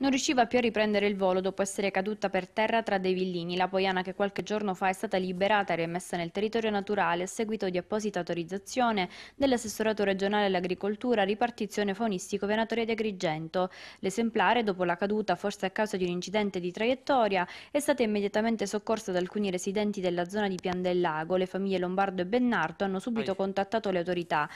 Non riusciva più a riprendere il volo dopo essere caduta per terra tra dei villini, la poiana che qualche giorno fa è stata liberata e rimessa nel territorio naturale a seguito di apposita autorizzazione dell'assessorato regionale all'agricoltura, ripartizione faunistico venatoria di Agrigento. L'esemplare, dopo la caduta, forse a causa di un incidente di traiettoria, è stata immediatamente soccorsa da alcuni residenti della zona di Pian del Lago. Le famiglie Lombardo e Bennarto hanno subito contattato le autorità.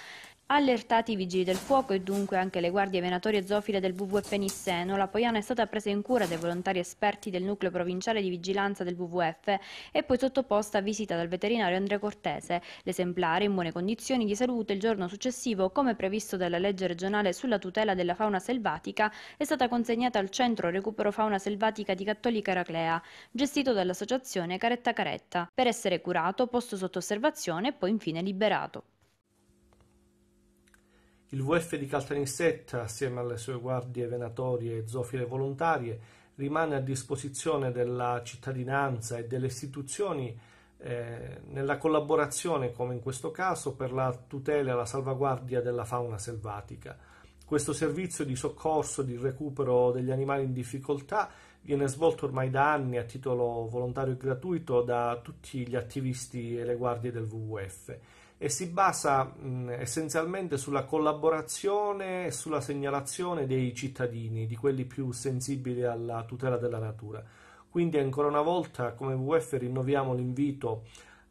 Allertati i vigili del fuoco e dunque anche le guardie venatorie zoofile del WWF Nisseno, la poiana situazione è stata presa in cura dai volontari esperti del nucleo provinciale di vigilanza del WWF e poi sottoposta a visita dal veterinario Andrea Cortese. L'esemplare in buone condizioni di salute il giorno successivo, come previsto dalla legge regionale sulla tutela della fauna selvatica, è stata consegnata al Centro Recupero Fauna Selvatica di Cattolica Eraclea, gestito dall'associazione Caretta Caretta, per essere curato, posto sotto osservazione e poi infine liberato. Il VF di Caltanissetta, assieme alle sue guardie venatorie e zofile volontarie, rimane a disposizione della cittadinanza e delle istituzioni eh, nella collaborazione, come in questo caso, per la tutela e la salvaguardia della fauna selvatica. Questo servizio di soccorso e di recupero degli animali in difficoltà viene svolto ormai da anni a titolo volontario e gratuito da tutti gli attivisti e le guardie del WWF e si basa mh, essenzialmente sulla collaborazione e sulla segnalazione dei cittadini, di quelli più sensibili alla tutela della natura. Quindi ancora una volta come WWF rinnoviamo l'invito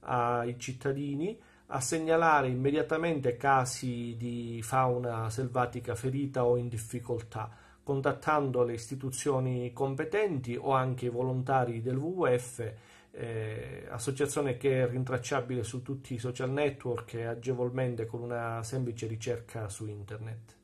ai cittadini a segnalare immediatamente casi di fauna selvatica ferita o in difficoltà, contattando le istituzioni competenti o anche i volontari del WWF eh, associazione che è rintracciabile su tutti i social network e agevolmente con una semplice ricerca su internet.